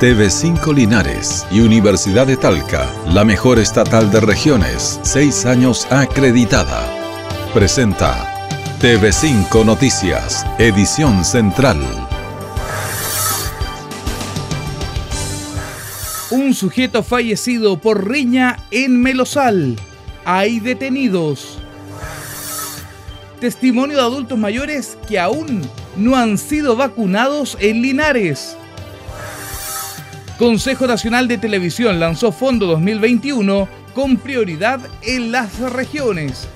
TV5 Linares y Universidad de Talca, la mejor estatal de regiones, seis años acreditada. Presenta TV5 Noticias, edición central. Un sujeto fallecido por riña en Melosal. Hay detenidos. Testimonio de adultos mayores que aún no han sido vacunados en Linares Consejo Nacional de Televisión lanzó Fondo 2021 con prioridad en las regiones.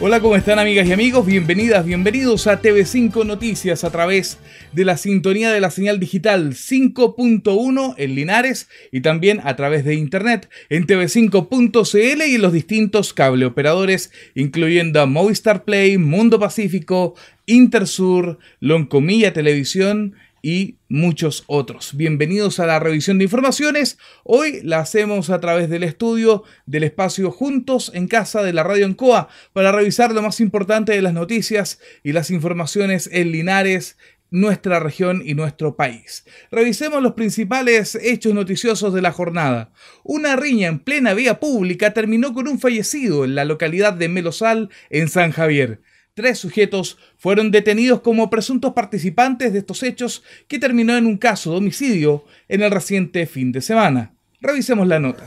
Hola, ¿cómo están amigas y amigos? Bienvenidas, bienvenidos a TV5 Noticias a través de la sintonía de la señal digital 5.1 en Linares y también a través de internet en tv5.cl y en los distintos cable operadores, incluyendo a Movistar Play, Mundo Pacífico, Intersur, Loncomilla Televisión y muchos otros. Bienvenidos a la revisión de informaciones. Hoy la hacemos a través del estudio del espacio Juntos en Casa de la Radio Encoa para revisar lo más importante de las noticias y las informaciones en Linares, nuestra región y nuestro país. Revisemos los principales hechos noticiosos de la jornada. Una riña en plena vía pública terminó con un fallecido en la localidad de Melosal, en San Javier. Tres sujetos fueron detenidos como presuntos participantes de estos hechos que terminó en un caso de homicidio en el reciente fin de semana. Revisemos la nota.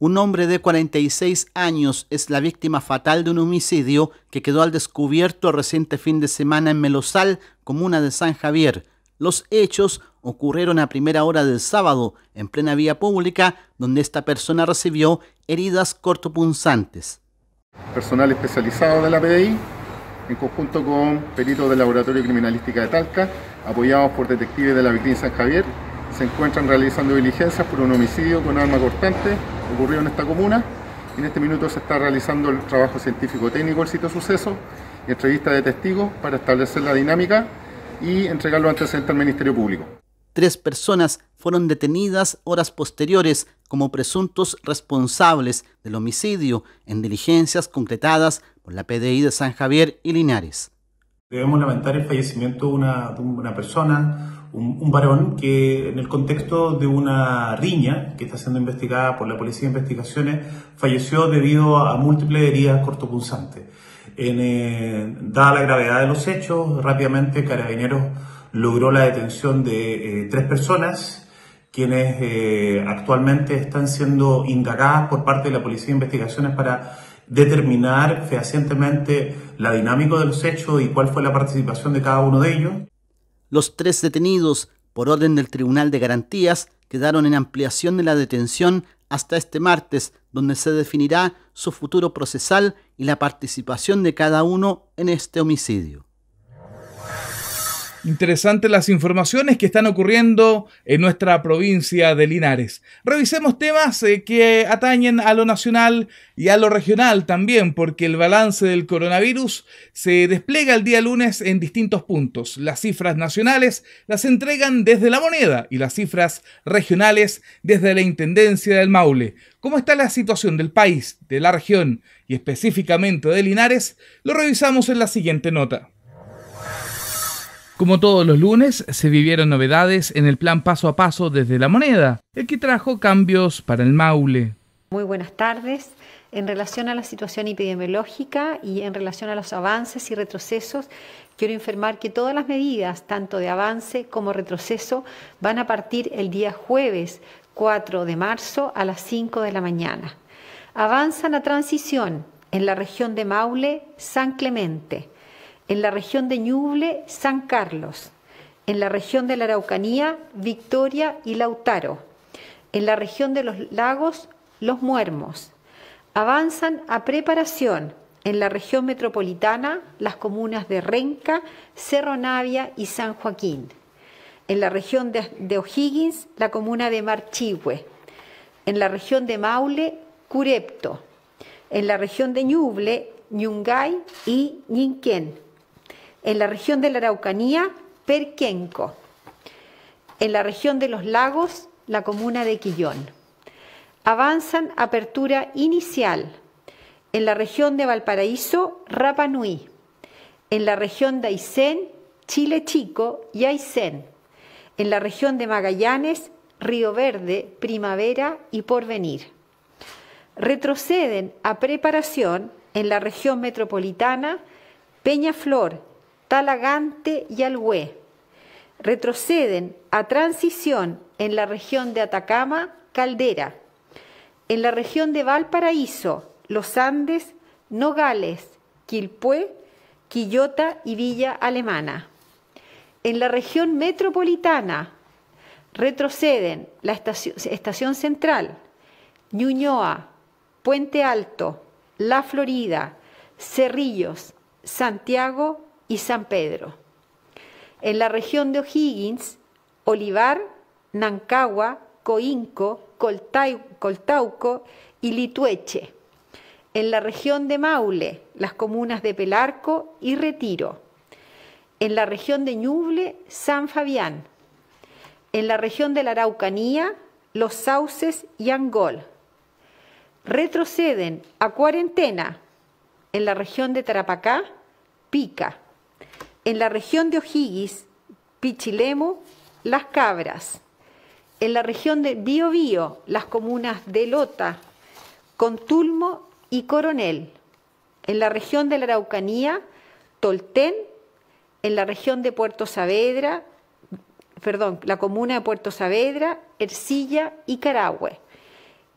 Un hombre de 46 años es la víctima fatal de un homicidio que quedó al descubierto el reciente fin de semana en Melosal, comuna de San Javier. Los hechos ocurrieron a primera hora del sábado, en plena vía pública, donde esta persona recibió heridas cortopunzantes personal especializado de la PDI, en conjunto con peritos del Laboratorio Criminalística de Talca, apoyados por detectives de la Victim San Javier, se encuentran realizando diligencias por un homicidio con arma cortante ocurrido en esta comuna. En este minuto se está realizando el trabajo científico técnico del sitio suceso y entrevista de testigos para establecer la dinámica y entregarlo los antecedentes al Ministerio Público. Tres personas fueron detenidas horas posteriores como presuntos responsables del homicidio en diligencias concretadas por la PDI de San Javier y Linares. Debemos lamentar el fallecimiento de una, persona, un, varón, que en el contexto de una riña que está siendo investigada por la Policía de Investigaciones falleció debido a múltiples heridas cortopunzantes. Eh, dada la gravedad de los hechos, rápidamente Carabineros logró la detención de eh, tres personas quienes eh, actualmente están siendo indagadas por parte de la Policía de Investigaciones para determinar fehacientemente la dinámica de los hechos y cuál fue la participación de cada uno de ellos. Los tres detenidos, por orden del Tribunal de Garantías, quedaron en ampliación de la detención hasta este martes, donde se definirá su futuro procesal y la participación de cada uno en este homicidio. Interesantes las informaciones que están ocurriendo en nuestra provincia de Linares. Revisemos temas eh, que atañen a lo nacional y a lo regional también, porque el balance del coronavirus se despliega el día lunes en distintos puntos. Las cifras nacionales las entregan desde la moneda y las cifras regionales desde la Intendencia del Maule. ¿Cómo está la situación del país, de la región y específicamente de Linares? Lo revisamos en la siguiente nota. Como todos los lunes, se vivieron novedades en el plan paso a paso desde la moneda, el que trajo cambios para el Maule. Muy buenas tardes. En relación a la situación epidemiológica y en relación a los avances y retrocesos, quiero informar que todas las medidas, tanto de avance como retroceso, van a partir el día jueves 4 de marzo a las 5 de la mañana. Avanza la transición en la región de Maule, San Clemente, en la región de Ñuble, San Carlos, en la región de la Araucanía, Victoria y Lautaro, en la región de los lagos, Los Muermos. Avanzan a preparación en la región metropolitana, las comunas de Renca, Cerro Navia y San Joaquín. En la región de, O'Higgins, la comuna de Marchigüe. En la región de Maule, Curepto. En la región de Ñuble, Ñungay y Ñinquén en la región de la Araucanía, Perquenco, en la región de los lagos, la comuna de Quillón. Avanzan apertura inicial en la región de Valparaíso, Rapa en la región de Aysén, Chile Chico y Aysén, en la región de Magallanes, Río Verde, Primavera y Porvenir. Retroceden a preparación en la región metropolitana, Peñaflor, Talagante y Alhué. Retroceden a transición en la región de Atacama, Caldera. En la región de Valparaíso, Los Andes, Nogales, Quilpué, Quillota y Villa Alemana. En la región metropolitana retroceden la estación, estación, Central, Ñuñoa, Puente Alto, La Florida, Cerrillos, Santiago y San Pedro. En la región de O'Higgins, Olivar, Nancagua, Coinco, Coltauco y Litueche. En la región de Maule, las comunas de Pelarco y Retiro. En la región de Ñuble, San Fabián. En la región de la Araucanía, Los Sauces y Angol. Retroceden a cuarentena en la región de Tarapacá, Pica en la región de Ojiguis, Pichilemu, Las Cabras. En la región de Biobío, las comunas de Lota, Contulmo y Coronel. En la región de la Araucanía, Toltén. En la región de Puerto Saavedra, perdón, la comuna de Puerto Saavedra, Ercilla y Carahue.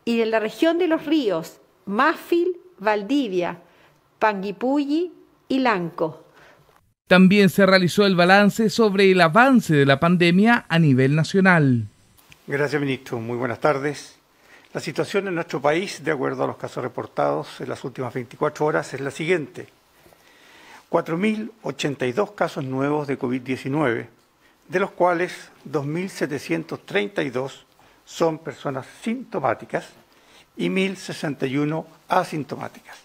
Y en la región de los ríos, Máfil, Valdivia, Panguipulli y Lanco. También se realizó el balance sobre el avance de la pandemia a nivel nacional. Gracias, ministro. Muy buenas tardes. La situación en nuestro país, de acuerdo a los casos reportados en las últimas 24 horas, es la siguiente. 4.082 casos nuevos de COVID-19, de los cuales 2.732 son personas sintomáticas y 1.061 asintomáticas.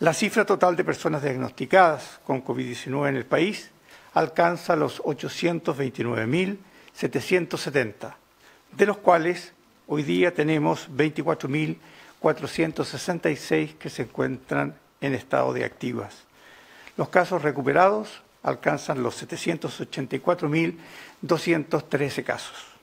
La cifra total de personas diagnosticadas con COVID-19 en el país alcanza los 829.770, de los cuales hoy día tenemos 24.466 que se encuentran en estado de activas. Los casos recuperados alcanzan los 784.213 casos.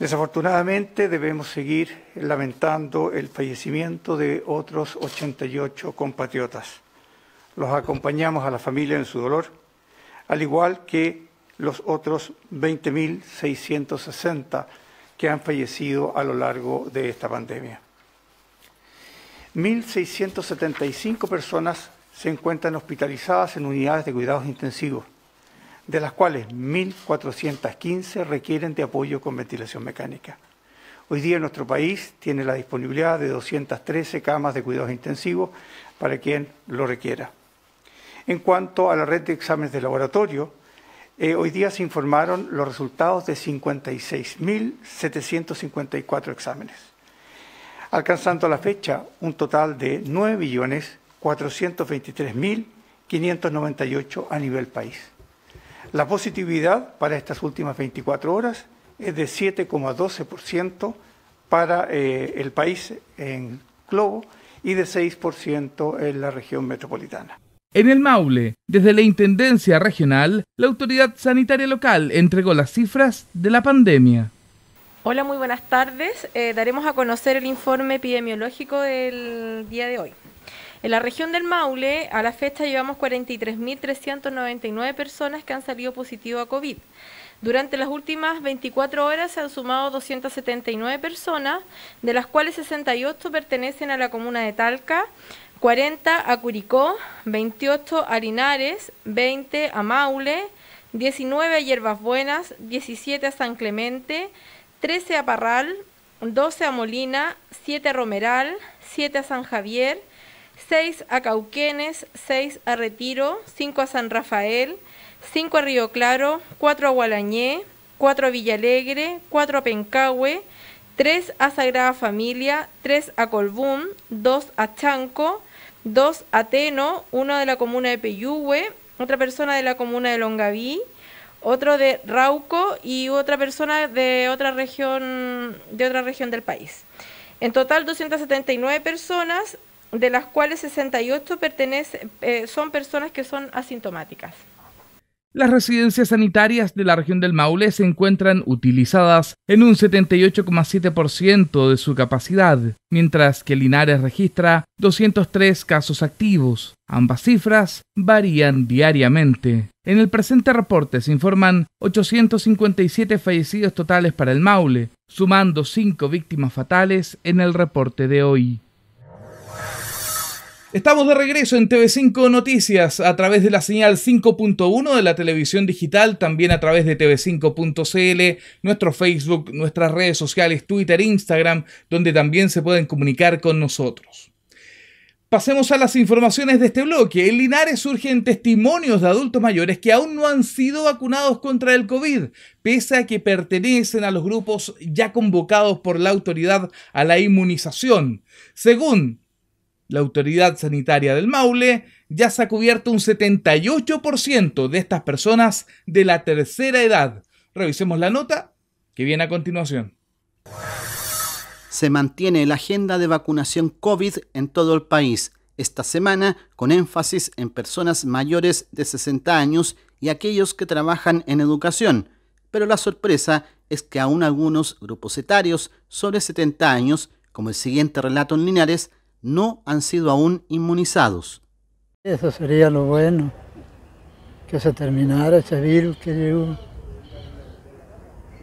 Desafortunadamente debemos seguir lamentando el fallecimiento de otros 88 compatriotas. Los acompañamos a la familia en su dolor, al igual que los otros 20.660 que han fallecido a lo largo de esta pandemia. 1.675 personas se encuentran hospitalizadas en unidades de cuidados intensivos de las cuales 1.415 requieren de apoyo con ventilación mecánica. Hoy día nuestro país tiene la disponibilidad de 213 camas de cuidados intensivos para quien lo requiera. En cuanto a la red de exámenes de laboratorio, eh, hoy día se informaron los resultados de 56.754 exámenes, alcanzando a la fecha un total de 9.423.598 a nivel país. La positividad para estas últimas 24 horas es de 7,12% para eh, el país en globo y de 6% en la región metropolitana. En el Maule, desde la Intendencia Regional, la autoridad sanitaria local entregó las cifras de la pandemia. Hola, muy buenas tardes. Eh, daremos a conocer el informe epidemiológico del día de hoy. En la región del Maule, a la fecha llevamos 43.399 personas que han salido positivo a COVID. Durante las últimas 24 horas se han sumado 279 personas, de las cuales 68 pertenecen a la comuna de Talca, 40 a Curicó, 28 a Linares, 20 a Maule, 19 a Hierbas Buenas, 17 a San Clemente, 13 a Parral, 12 a Molina, 7 a Romeral, 7 a San Javier, 6 a Cauquenes, 6 a Retiro, 5 a San Rafael, 5 a Río Claro, 4 a Gualañé, 4 a Villalegre, 4 a Pencahue, 3 a Sagrada Familia, 3 a Colbún, 2 a Chanco, 2 a Teno, 1 de la comuna de Peyúgue, otra persona de la comuna de Longaví, otro de Rauco y otra persona de otra región de otra región del país. En total 279 personas de las cuales 68 pertenece, eh, son personas que son asintomáticas. Las residencias sanitarias de la región del Maule se encuentran utilizadas en un 78,7% de su capacidad, mientras que Linares registra 203 casos activos. Ambas cifras varían diariamente. En el presente reporte se informan 857 fallecidos totales para el Maule, sumando 5 víctimas fatales en el reporte de hoy. Estamos de regreso en TV5 Noticias a través de la señal 5.1 de la televisión digital, también a través de tv5.cl, nuestro Facebook, nuestras redes sociales, Twitter, Instagram, donde también se pueden comunicar con nosotros. Pasemos a las informaciones de este bloque. En Linares surgen testimonios de adultos mayores que aún no han sido vacunados contra el COVID, pese a que pertenecen a los grupos ya convocados por la autoridad a la inmunización. Según la autoridad sanitaria del Maule ya se ha cubierto un 78% de estas personas de la tercera edad. Revisemos la nota que viene a continuación. Se mantiene la agenda de vacunación COVID en todo el país, esta semana con énfasis en personas mayores de 60 años y aquellos que trabajan en educación. Pero la sorpresa es que aún algunos grupos etarios sobre 70 años, como el siguiente relato en Linares, no han sido aún inmunizados. Eso sería lo bueno, que se terminara ese virus que llegó.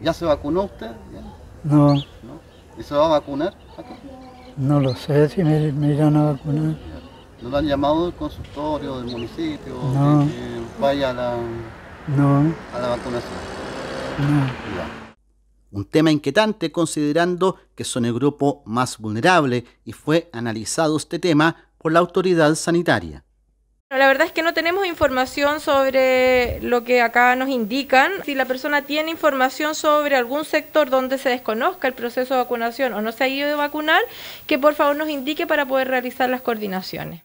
¿Ya se vacunó usted? No. ¿Y se va a vacunar? No lo sé si me, irán a vacunar. ¿No lo han llamado del consultorio, del municipio? No. Que, vaya a la, no. a la vacunación. No. Un tema inquietante considerando que son el grupo más vulnerable y fue analizado este tema por la autoridad sanitaria. La verdad es que no tenemos información sobre lo que acá nos indican. Si la persona tiene información sobre algún sector donde se desconozca el proceso de vacunación o no se ha ido a vacunar, que por favor nos indique para poder realizar las coordinaciones.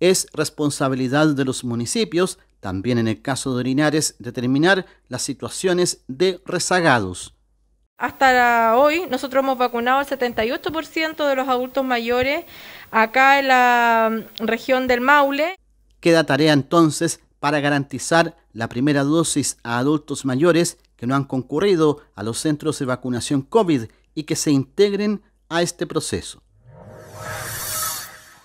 Es responsabilidad de los municipios, también en el caso de Orinares, determinar las situaciones de rezagados hasta hoy nosotros hemos vacunado al 78% de los adultos mayores acá en la mm, región del Maule. Queda tarea entonces para garantizar la primera dosis a adultos mayores que no han concurrido a los centros de vacunación COVID y que se integren a este proceso.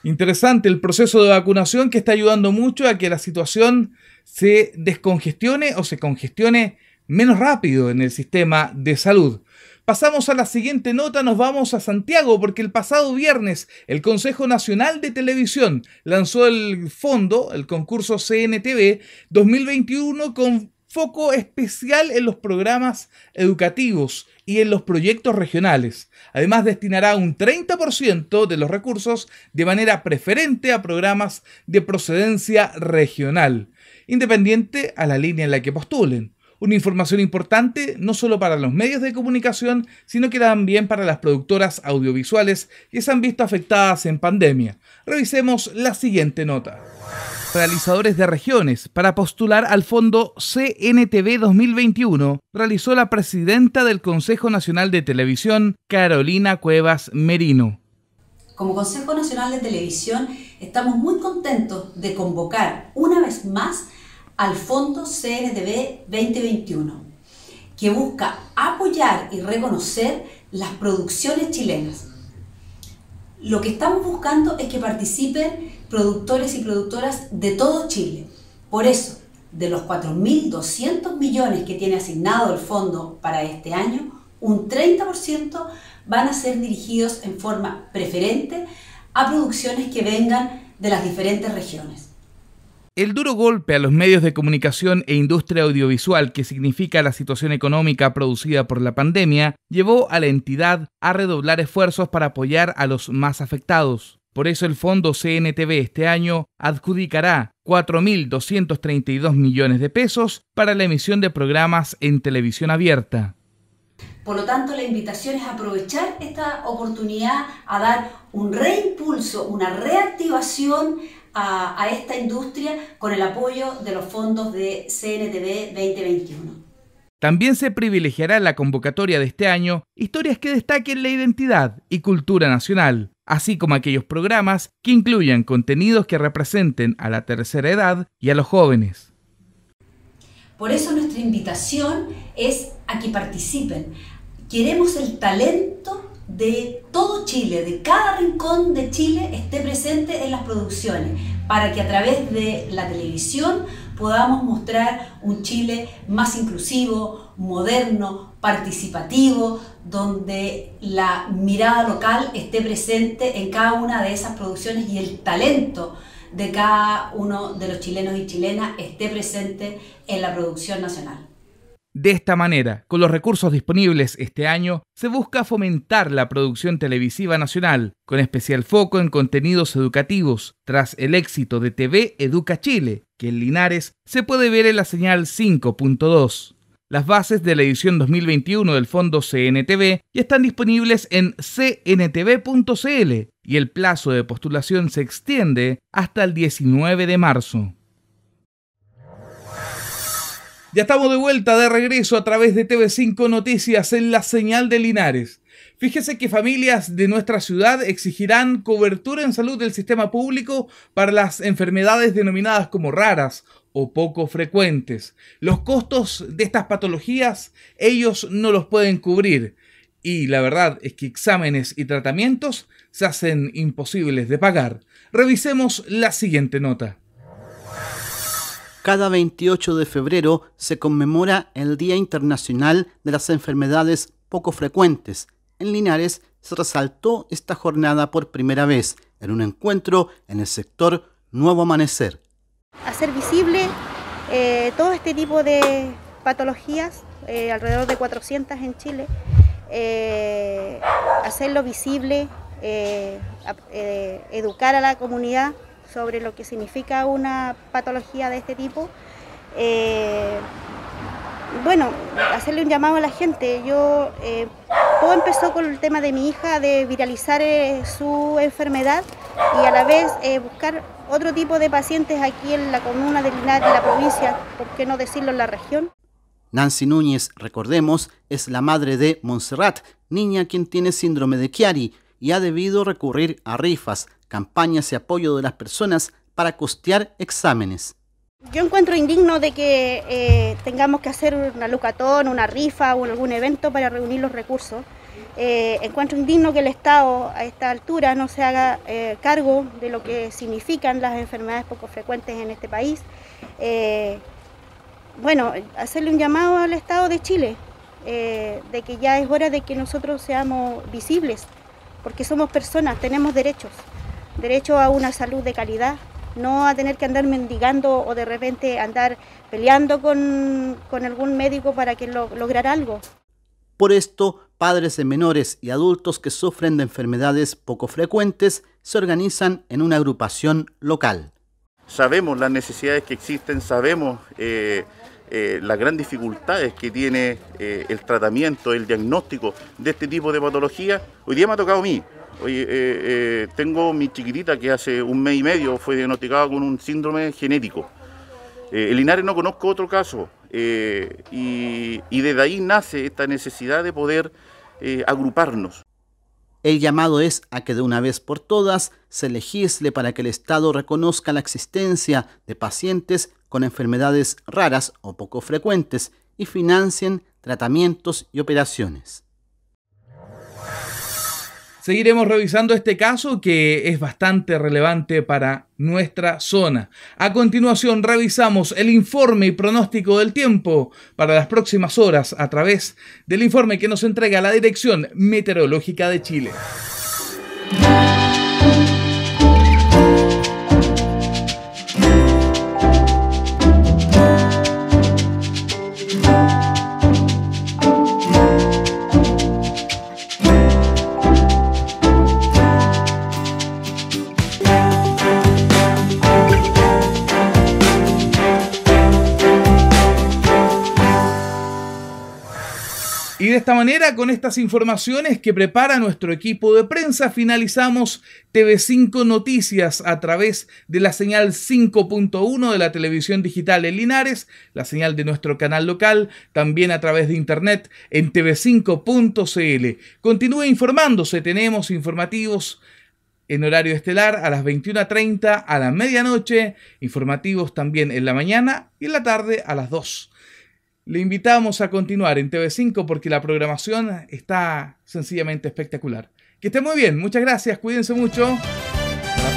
Interesante el proceso de vacunación que está ayudando mucho a que la situación se descongestione o se congestione menos rápido en el sistema de salud. Pasamos a la siguiente nota, nos vamos a Santiago porque el pasado viernes el Consejo Nacional de Televisión lanzó el fondo, el concurso CNTV 2021 con foco especial en los programas educativos y en los proyectos regionales. Además, destinará un 30% de los recursos de manera preferente a programas de procedencia regional, independiente a la línea en la que postulen. Una información importante no solo para los medios de comunicación, sino que también para las productoras audiovisuales que se han visto afectadas en pandemia. Revisemos la siguiente nota. Realizadores de regiones, para postular al fondo CNTV 2021, realizó la presidenta del Consejo Nacional de Televisión, Carolina Cuevas Merino. Como Consejo Nacional de Televisión, estamos muy contentos de convocar una vez más al Fondo CNDB 2021, que busca apoyar y reconocer las producciones chilenas. Lo que estamos buscando es que participen productores y productoras de todo Chile. Por eso, de los 4.200 millones que tiene asignado el fondo para este año, un 30% van a ser dirigidos en forma preferente a producciones que vengan de las diferentes regiones. El duro golpe a los medios de comunicación e industria audiovisual que significa la situación económica producida por la pandemia llevó a la entidad a redoblar esfuerzos para apoyar a los más afectados. Por eso el fondo CNTV este año adjudicará 4.232 millones de pesos para la emisión de programas en televisión abierta. Por lo tanto, la invitación es aprovechar esta oportunidad a dar un reimpulso, una reactivación a, esta industria con el apoyo de los fondos de CNTV 2021. También se privilegiará en la convocatoria de este año historias que destaquen la identidad y cultura nacional, así como aquellos programas que incluyan contenidos que representen a la tercera edad y a los jóvenes. Por eso nuestra invitación es a que participen. Queremos el talento de todo Chile, de cada rincón de Chile, esté presente en las producciones, para que a través de la televisión podamos mostrar un Chile más inclusivo, moderno, participativo, donde la mirada local esté presente en cada una de esas producciones y el talento de cada uno de los chilenos y chilenas esté presente en la producción nacional. De esta manera, con los recursos disponibles este año, se busca fomentar la producción televisiva nacional, con especial foco en contenidos educativos, tras el éxito de TV Educa Chile, que en Linares se puede ver en la señal 5.2. Las bases de la edición 2021 del fondo CNTV ya están disponibles en cntv.cl y el plazo de postulación se extiende hasta el 19 de marzo. Ya estamos de vuelta de regreso a través de TV5 Noticias en la señal de Linares. Fíjese que familias de nuestra ciudad exigirán cobertura en salud del sistema público para las enfermedades denominadas como raras o poco frecuentes. Los costos de estas patologías ellos no los pueden cubrir y la verdad es que exámenes y tratamientos se hacen imposibles de pagar. Revisemos la siguiente nota cada 28 de febrero se conmemora el Día Internacional de las Enfermedades Poco Frecuentes. En Linares se resaltó esta jornada por primera vez en un encuentro en el sector Nuevo Amanecer. Hacer visible eh, todo este tipo de patologías, eh, alrededor de 400 en Chile, eh, hacerlo visible, educar a la comunidad sobre lo que significa una patología de este tipo. Eh, bueno, hacerle un llamado a la gente. Yo eh, todo empezó con el tema de mi hija de viralizar eh, su enfermedad y a la vez buscar otro tipo de pacientes aquí en la comuna de Linares, en la provincia, por qué no decirlo en la región. Nancy Núñez, recordemos, es la madre de Montserrat, niña quien tiene síndrome de Chiari y ha debido recurrir a rifas campañas y apoyo de las personas para costear exámenes. Yo encuentro indigno de que eh, tengamos que hacer una lucatón, una rifa o algún evento para reunir los recursos. Eh, encuentro indigno que el Estado a esta altura no se haga eh, cargo de lo que significan las enfermedades poco frecuentes en este país. bueno, hacerle un llamado al Estado de Chile de que ya es hora de que nosotros seamos visibles, porque somos personas, tenemos derechos derecho a una salud de calidad, no a tener que andar mendigando o de repente andar peleando con, algún médico para que lo, lograr algo. Por esto, padres de menores y adultos que sufren de enfermedades poco frecuentes se organizan en una agrupación local. Sabemos las necesidades que existen, sabemos eh, eh, las grandes dificultades que tiene eh, el tratamiento, el diagnóstico de este tipo de patología. Hoy día me ha tocado a mí, Oye, eh, eh, tengo mi chiquitita que hace un mes y medio fue diagnosticada con un síndrome genético. Eh, el en no conozco otro caso y, y, desde ahí nace esta necesidad de poder agruparnos. El llamado es a que de una vez por todas se legisle para que el Estado reconozca la existencia de pacientes con enfermedades raras o poco frecuentes y financien tratamientos y operaciones. Seguiremos revisando este caso que es bastante relevante para nuestra zona. A continuación revisamos el informe y pronóstico del tiempo para las próximas horas a través del informe que nos entrega la Dirección Meteorológica de Chile. esta manera, con estas informaciones que prepara nuestro equipo de prensa, finalizamos TV5 Noticias a través de la señal 5.1 de la televisión digital en Linares, la señal de nuestro canal local, también a través de internet en tv5.cl. Continúe informándose, tenemos informativos en horario estelar a las 21.30, a la medianoche, informativos también en la mañana y en la tarde a las 2. Le invitamos a continuar en TV5 porque la programación está sencillamente espectacular. Que esté muy bien, muchas gracias, cuídense mucho. Hasta la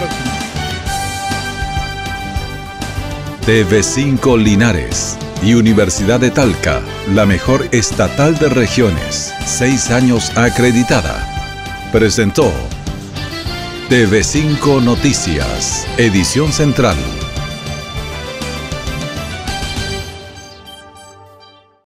próxima. TV5 Linares y Universidad de Talca, la mejor estatal de regiones, seis años acreditada. Presentó TV5 Noticias, edición central.